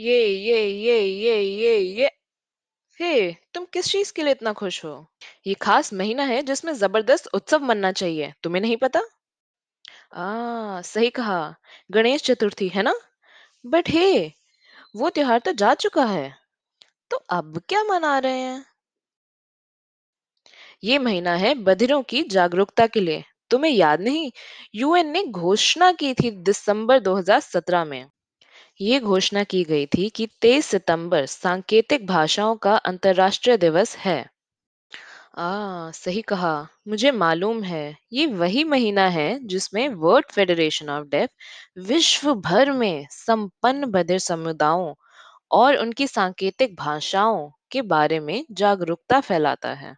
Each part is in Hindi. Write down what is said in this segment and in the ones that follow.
ये ये ये ये ये ये हे तुम किस चीज के लिए इतना खुश हो ये खास महीना है जिसमें जबरदस्त उत्सव मनना चाहिए तुम्हें नहीं पता आ सही कहा गणेश चतुर्थी है ना बट हे वो त्योहार तो जा चुका है तो अब क्या मना रहे हैं ये महीना है बधिरों की जागरूकता के लिए तुम्हें याद नहीं यूएन ने घोषणा की थी दिसंबर 2017 में ये घोषणा की गई थी कि 23 सितंबर सांकेतिक भाषाओं का अंतर्राष्ट्रीय दिवस है आ, सही कहा मुझे मालूम है ये वही महीना है जिसमें वर्ल्ड फेडरेशन ऑफ डेफ विश्व भर में संपन्न बधिर समुदायों और उनकी सांकेतिक भाषाओं के बारे में जागरूकता फैलाता है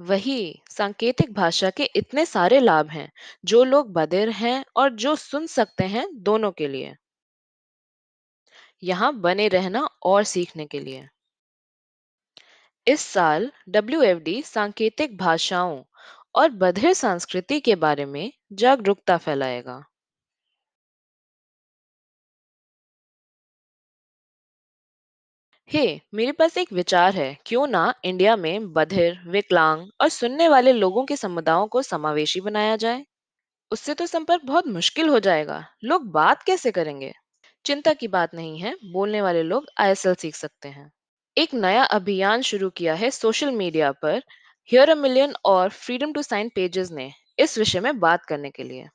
वही सांकेतिक भाषा के इतने सारे लाभ हैं जो लोग बधिर हैं और जो सुन सकते हैं दोनों के लिए यहाँ बने रहना और सीखने के लिए इस साल डब्ल्यू सांकेतिक भाषाओं और बधिर संस्कृति के बारे में जागरूकता फैलाएगा हे मेरे पास एक विचार है क्यों ना इंडिया में बधिर विकलांग और सुनने वाले लोगों के समुदायों को समावेशी बनाया जाए उससे तो संपर्क बहुत मुश्किल हो जाएगा लोग बात कैसे करेंगे चिंता की बात नहीं है बोलने वाले लोग आईएसएल सीख सकते हैं एक नया अभियान शुरू किया है सोशल मीडिया पर हियर अ मिलियन और फ्रीडम टू साइन पेजेस ने इस विषय में बात करने के लिए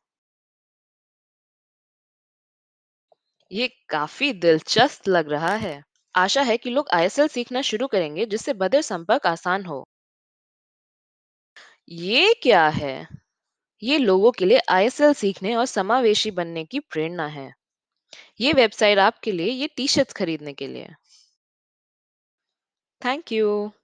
ये काफी दिलचस्प लग रहा है आशा है कि लोग आईएसएल सीखना शुरू करेंगे जिससे बदर संपर्क आसान हो ये क्या है ये लोगों के लिए आईएसएल सीखने और समावेशी बनने की प्रेरणा है ये वेबसाइट आपके लिए ये टी शर्ट खरीदने के लिए थैंक यू